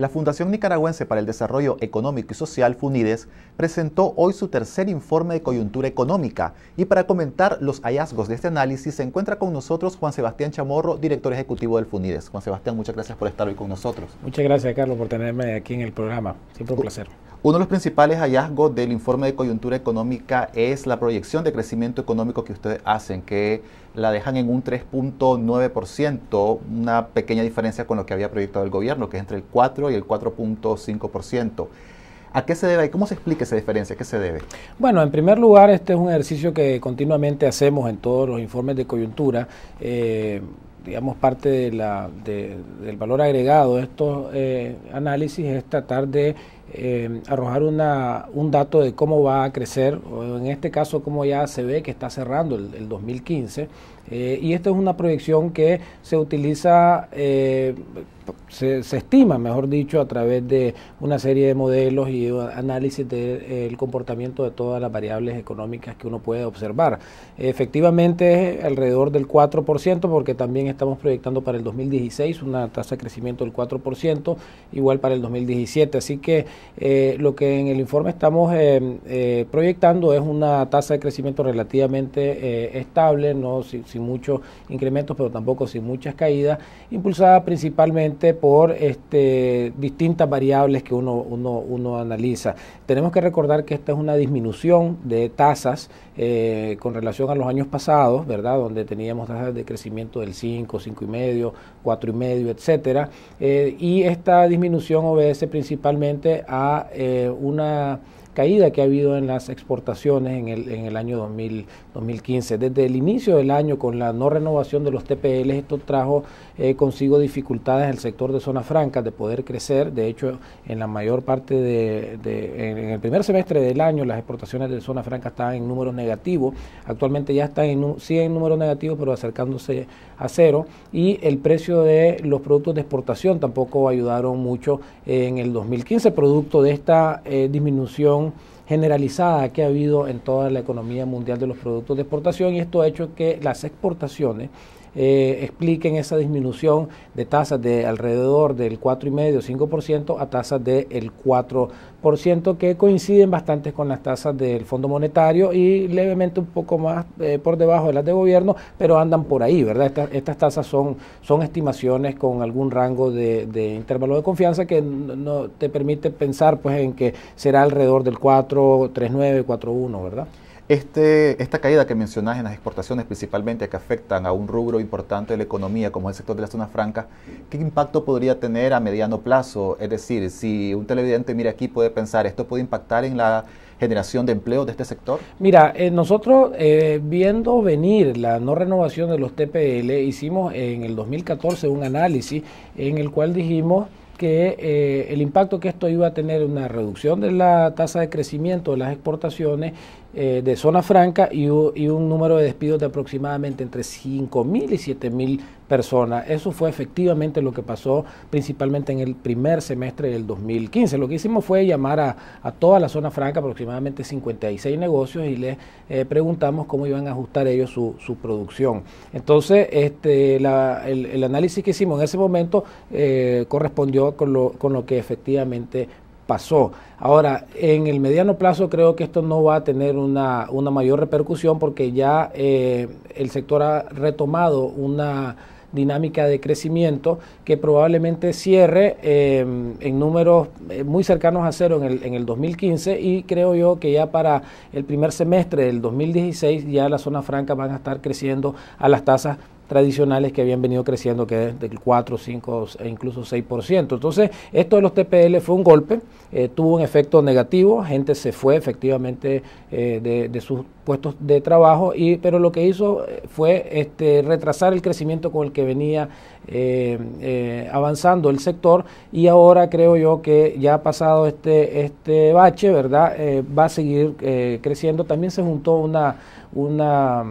La Fundación Nicaragüense para el Desarrollo Económico y Social, FUNIDES, presentó hoy su tercer informe de coyuntura económica y para comentar los hallazgos de este análisis se encuentra con nosotros Juan Sebastián Chamorro, director ejecutivo del FUNIDES. Juan Sebastián, muchas gracias por estar hoy con nosotros. Muchas gracias, Carlos, por tenerme aquí en el programa. Siempre un placer. Uno de los principales hallazgos del informe de coyuntura económica es la proyección de crecimiento económico que ustedes hacen, que la dejan en un 3.9%, una pequeña diferencia con lo que había proyectado el gobierno, que es entre el 4 y el 4.5%. ¿A qué se debe y cómo se explica esa diferencia? ¿A qué se debe? Bueno, en primer lugar, este es un ejercicio que continuamente hacemos en todos los informes de coyuntura. Eh, digamos, parte de la, del valor agregado de estos eh, análisis es tratar de Em, arrojar un dato de cómo va a crecer, o en este caso cómo ya se ve que está cerrando el, 2015. Eh, y esta es una proyección que se utiliza, eh, se, estima, mejor dicho, a través de una serie de modelos y análisis del comportamiento de todas las variables económicas que uno puede observar. Efectivamente es alrededor del 4%, porque también estamos proyectando para el 2016 una tasa de crecimiento del 4%, igual para el 2017. Así que eh, lo que en el informe estamos eh, eh, proyectando es una tasa de crecimiento relativamente estable, no sin, muchos incrementos, pero tampoco sin muchas caídas, impulsada principalmente por este, distintas variables que uno, analiza. Tenemos que recordar que esta es una disminución de tasas con relación a los años pasados, ¿verdad? Donde teníamos tasas de crecimiento del 5, 5 y medio, 4 y medio, etcétera. y esta disminución obedece principalmente a eh, una caída que ha habido en las exportaciones en el, en el año 2015. Desde el inicio del año, con la no renovación de los TPL, esto trajo eh, consigo dificultades en el sector de zonas franca de poder crecer. De hecho, en la mayor parte de, en, el primer semestre del año, las exportaciones de zona franca estaban en números negativos. Actualmente ya están en, sí en números negativos, pero acercándose a cero. Y el precio de los productos de exportación tampoco ayudaron mucho en el 2015, producto de esta eh, disminución generalizada que ha habido en toda la economía mundial de los productos de exportación y esto ha hecho que las exportaciones eh, expliquen esa disminución de tasas de alrededor del 4,5 5% a tasas del 4% que coinciden bastante con las tasas del Fondo Monetario y levemente un poco más eh, por debajo de las de gobierno, pero andan por ahí, ¿verdad? Estas, tasas son, estimaciones con algún rango de, intervalo de confianza que no, te permite pensar pues en que será alrededor del 4, 3,9, 4,1, ¿verdad? Este, esta caída que mencionas en las exportaciones principalmente que afectan a un rubro importante de la economía como el sector de la zona franca, ¿qué impacto podría tener a mediano plazo? Es decir, si un televidente mira aquí puede pensar, ¿esto puede impactar en la generación de empleo de este sector? Mira, eh, nosotros eh, viendo venir la no renovación de los TPL, hicimos en el 2014 un análisis en el cual dijimos que eh, el impacto que esto iba a tener una reducción de la tasa de crecimiento de las exportaciones eh, de zona franca y, un número de despidos de aproximadamente entre 5.000 y 7.000 personas. Eso fue efectivamente lo que pasó principalmente en el primer semestre del 2015. Lo que hicimos fue llamar a, toda la zona franca, aproximadamente 56 negocios, y les eh, preguntamos cómo iban a ajustar ellos su, producción. Entonces, este, el, análisis que hicimos en ese momento eh, correspondió con lo, con lo que efectivamente pasó. Ahora, en el mediano plazo creo que esto no va a tener una, mayor repercusión porque ya eh, el sector ha retomado una dinámica de crecimiento que probablemente cierre eh, en números eh, muy cercanos a cero en el, en el 2015 y creo yo que ya para el primer semestre del 2016 ya las zonas franca van a estar creciendo a las tasas tradicionales que habían venido creciendo, que es del 4, 5 e incluso 6%. Entonces, esto de los TPL fue un golpe, eh, tuvo un efecto negativo, gente se fue efectivamente eh, de, sus puestos de trabajo, y, pero lo que hizo eh, fue este, retrasar el crecimiento con el que venía avanzando el sector y ahora creo yo que ya ha pasado este, este bache, ¿verdad? va a seguir creciendo. También se juntó una, una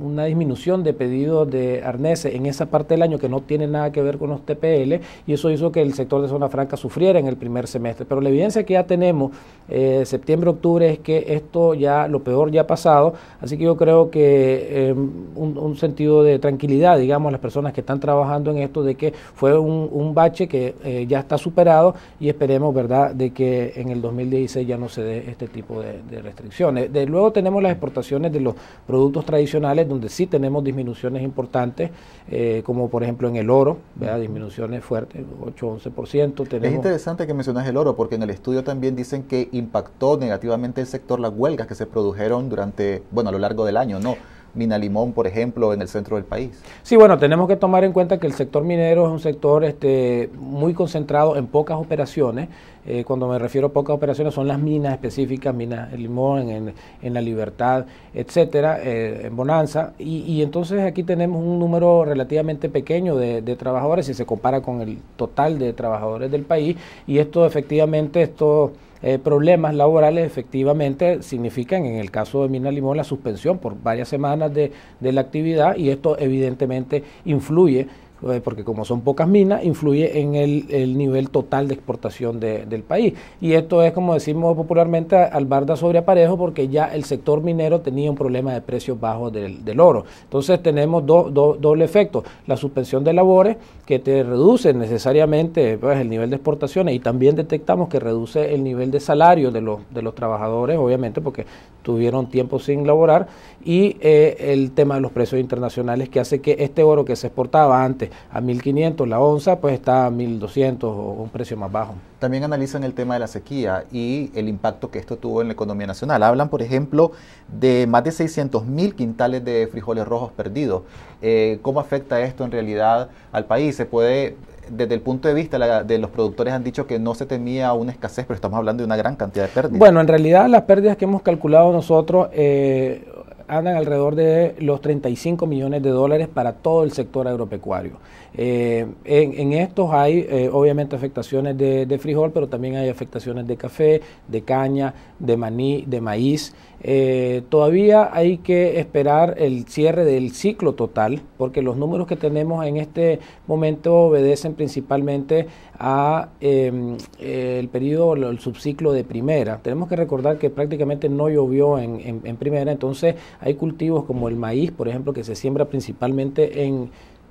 una disminución de pedidos de arneses en esa parte del año que no tiene nada que ver con los TPL y eso hizo que el sector de zona franca sufriera en el primer semestre. Pero la evidencia que ya tenemos eh, septiembre-octubre es que esto ya, lo peor ya ha pasado, así que yo creo que em, un, sentido de tranquilidad, digamos, las personas que están trabajando en esto de que fue un, bache que eh, ya está superado y esperemos, ¿verdad?, de que en el 2016 ya no se dé este tipo de, de restricciones. De, luego tenemos las exportaciones de los productos tradicionales donde sí tenemos disminuciones importantes, eh, como por ejemplo en el oro, disminuciones fuertes, 8-11%. Tenemos... Es interesante que mencionas el oro, porque en el estudio también dicen que impactó negativamente el sector las huelgas que se produjeron durante, bueno, a lo largo del año, ¿no? Mina Limón, por ejemplo, en el centro del país. Sí, bueno, tenemos que tomar en cuenta que el sector minero es un sector este, muy concentrado en pocas operaciones. Eh, cuando me refiero a pocas operaciones son las minas específicas, minas Limón, en, La Libertad, etcétera, eh, en Bonanza. Y, entonces aquí tenemos un número relativamente pequeño de, de, trabajadores si se compara con el total de trabajadores del país. Y esto efectivamente, esto eh, problemas laborales efectivamente significan, en el caso de Mina Limón, la suspensión por varias semanas de la actividad y esto evidentemente influye eh, porque como son pocas minas, influye en el, nivel total de exportación del país. Y esto es, como decimos popularmente, albarda sobre aparejo, porque ya el sector minero tenía un problema de precios bajos del, oro. Entonces tenemos doble efecto, la suspensión de labores, que te reduce necesariamente pues, el nivel de exportaciones, y también detectamos que reduce el nivel de salario de los trabajadores, obviamente, porque tuvieron tiempo sin laborar, y eh, el tema de los precios internacionales que hace que este oro que se exportaba antes a 1.500 la onza, pues está a 1.200 o un precio más bajo. También analizan el tema de la sequía y el impacto que esto tuvo en la economía nacional. Hablan, por ejemplo, de más de 600.000 quintales de frijoles rojos perdidos. Eh, ¿Cómo afecta esto en realidad al país? ¿Se puede desde el punto de vista de los productores han dicho que no se temía una escasez, pero estamos hablando de una gran cantidad de pérdidas. Bueno, en realidad las pérdidas que hemos calculado nosotros, eh, andan alrededor de los 35 millones de dólares para todo el sector agropecuario. Eh, en, estos hay eh, obviamente afectaciones de, frijol, pero también hay afectaciones de café, de caña, de maní, de maíz. Eh, todavía hay que esperar el cierre del ciclo total, porque los números que tenemos en este momento obedecen principalmente a em, el periodo, el subciclo de primera. Tenemos que recordar que prácticamente no llovió en primera, entonces hay cultivos como el maíz, por ejemplo, que se siembra principalmente en,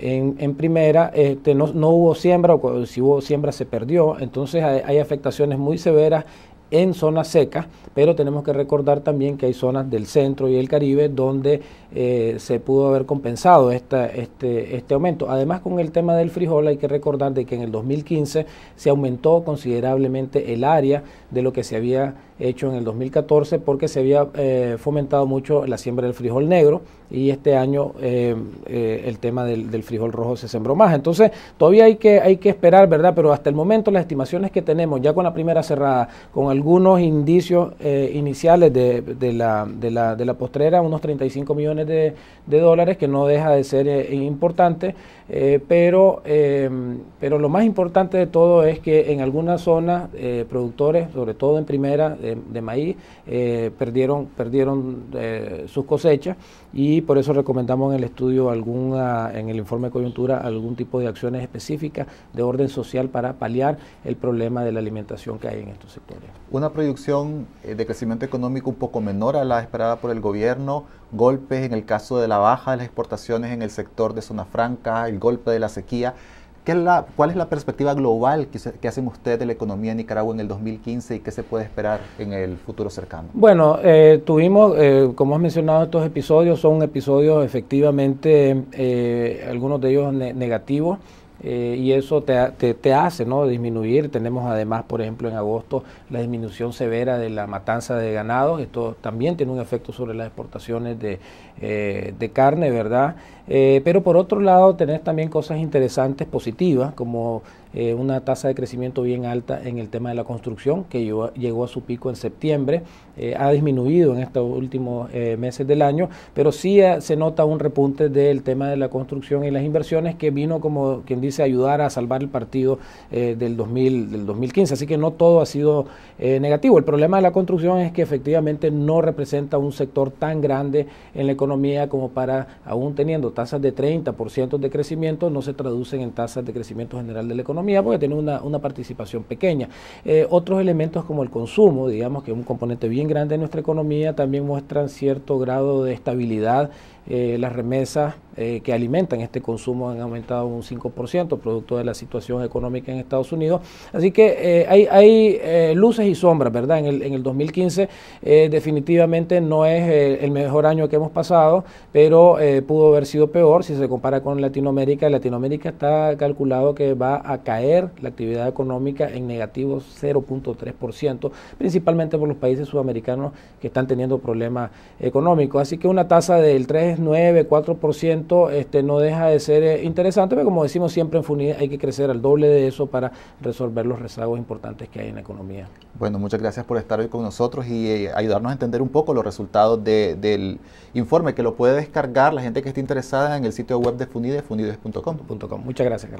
en, primera, este, no, no, hubo siembra, o si hubo siembra se perdió, entonces hay afectaciones muy severas en zonas secas, pero tenemos que recordar también que hay zonas del centro y el Caribe donde eh, se pudo haber compensado este, este aumento. Además, con el tema del frijol hay que recordar que en el 2015 se aumentó considerablemente el área de lo que se había hecho en el 2014 porque se había eh, fomentado mucho la siembra del frijol negro y este año eh, el tema del, del, frijol rojo se sembró más. Entonces, todavía hay que, hay que esperar, ¿verdad? Pero hasta el momento las estimaciones que tenemos ya con la primera cerrada, con el algunos indicios eh, iniciales de, la, postrera, unos 35 millones de, dólares, que no deja de ser eh, importante, eh, pero, em, pero lo más importante de todo es que en algunas zonas productores, sobre todo en primera de, maíz, perdieron, perdieron sus cosechas y por eso recomendamos en el estudio, alguna, en el informe de coyuntura, algún tipo de acciones específicas de orden social para paliar el problema de la alimentación que hay en estos sectores una proyección eh, de crecimiento económico un poco menor a la esperada por el gobierno, golpes en el caso de la baja de las exportaciones en el sector de zona franca, el golpe de la sequía. ¿Cuál es la perspectiva global que, que, hacen ustedes de la economía de Nicaragua en el 2015 y qué se puede esperar en el futuro cercano? Bueno, eh, tuvimos, eh, como has mencionado, estos episodios son episodios efectivamente, algunos de ellos negativos eh, y eso te, te, hace ¿no? disminuir. Tenemos además, por ejemplo, en agosto la disminución severa de la matanza de ganado. Esto también tiene un efecto sobre las exportaciones de, eh, carne, ¿verdad? Eh, pero por otro lado, tenés también cosas interesantes, positivas, como eh, una tasa de crecimiento bien alta en el tema de la construcción, que llegó, a su pico en septiembre, eh, ha disminuido en estos últimos eh, meses del año, pero sí se nota un repunte del tema de la construcción y las inversiones que vino, como quien dice, a ayudar a salvar el partido del, 2000, del 2015, así que no todo ha sido negativo. El problema de la construcción es que efectivamente no representa un sector tan grande en la economía como para, aún teniendo tasas de 30% de crecimiento, no se traducen en tasas de crecimiento general de la economía porque tiene una, una participación pequeña. Eh, otros elementos como el consumo, digamos que es un componente bien grande de nuestra economía, también muestran cierto grado de estabilidad eh, las remesas eh, que alimentan este consumo han aumentado un 5%, producto de la situación económica en Estados Unidos. Así que eh, hay, luces y sombras, ¿verdad? En el, en el 2015 definitivamente no es el mejor año que hemos pasado, pero pudo haber sido peor si se compara con Latinoamérica. Latinoamérica está calculado que va a caer la actividad económica en negativo 0.3%, principalmente por los países sudamericanos que están teniendo problemas económicos. Así que una tasa del 3 9, 4%, este, no deja de ser eh, interesante, pero como decimos siempre en Funide hay que crecer al doble de eso para resolver los rezagos importantes que hay en la economía. Bueno, muchas gracias por estar hoy con nosotros y eh, ayudarnos a entender un poco los resultados del informe, que lo puede descargar la gente que esté interesada en el sitio web de FUNIDE, funides.com. Muchas gracias,